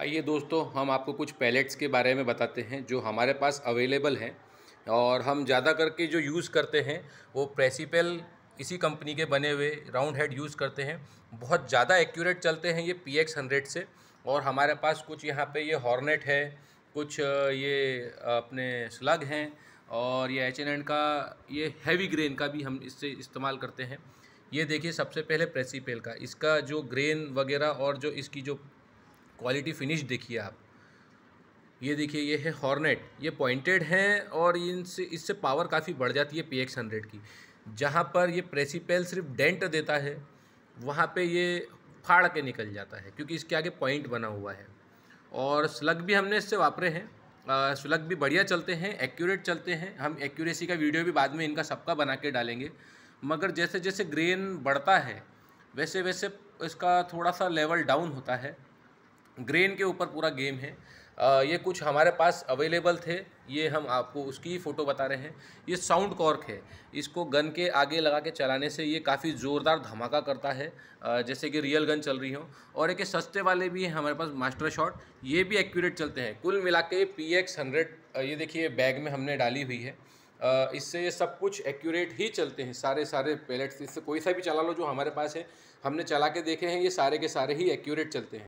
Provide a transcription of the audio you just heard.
आइए दोस्तों हम आपको कुछ पैलेट्स के बारे में बताते हैं जो हमारे पास अवेलेबल हैं और हम ज़्यादा करके जो यूज़ करते हैं वो प्रेसिपल इसी कंपनी के बने हुए राउंड हेड यूज़ करते हैं बहुत ज़्यादा एक्यूरेट चलते हैं ये पी एक्स हंड्रेड से और हमारे पास कुछ यहाँ पे ये हॉर्नेट है कुछ ये अपने स्लग हैं और ये एच एन एंड का ये हैवी ग्रेन का भी हम इससे इस्तेमाल करते हैं ये देखिए सबसे पहले प्रेसीपेल का इसका जो ग्रेन वगैरह और जो इसकी जो क्वालिटी फिनिश देखिए आप ये देखिए ये है हॉर्नेट ये पॉइंटेड हैं और इनसे इससे पावर काफ़ी बढ़ जाती है पी एक्स हंड्रेड की जहाँ पर ये प्रेसिपेल सिर्फ डेंट देता है वहाँ पे ये फाड़ के निकल जाता है क्योंकि इसके आगे पॉइंट बना हुआ है और स्लग भी हमने इससे वापरे हैं स्लग भी बढ़िया चलते हैं एक्यूरेट चलते हैं हम एक्यूरेसी का वीडियो भी बाद में इनका सबका बना के डालेंगे मगर जैसे जैसे ग्रेन बढ़ता है वैसे वैसे इसका थोड़ा सा लेवल डाउन होता है ग्रेन के ऊपर पूरा गेम है ये कुछ हमारे पास अवेलेबल थे ये हम आपको उसकी ही फ़ोटो बता रहे हैं ये साउंड कॉर्क है इसको गन के आगे लगा के चलाने से ये काफ़ी ज़ोरदार धमाका करता है जैसे कि रियल गन चल रही हो और एक सस्ते वाले भी हैं हमारे पास मास्टर शॉट ये भी एक्यूरेट चलते हैं कुल मिला के पी एक्स हंड्रेड ये देखिए बैग में हमने डाली हुई है इससे ये सब कुछ एक्यूरेट ही चलते हैं सारे सारे पैलेट्स इससे कोई सा भी चला लो जो हमारे पास है हमने चला के देखे हैं ये सारे के सारे ही एक्यूरेट चलते हैं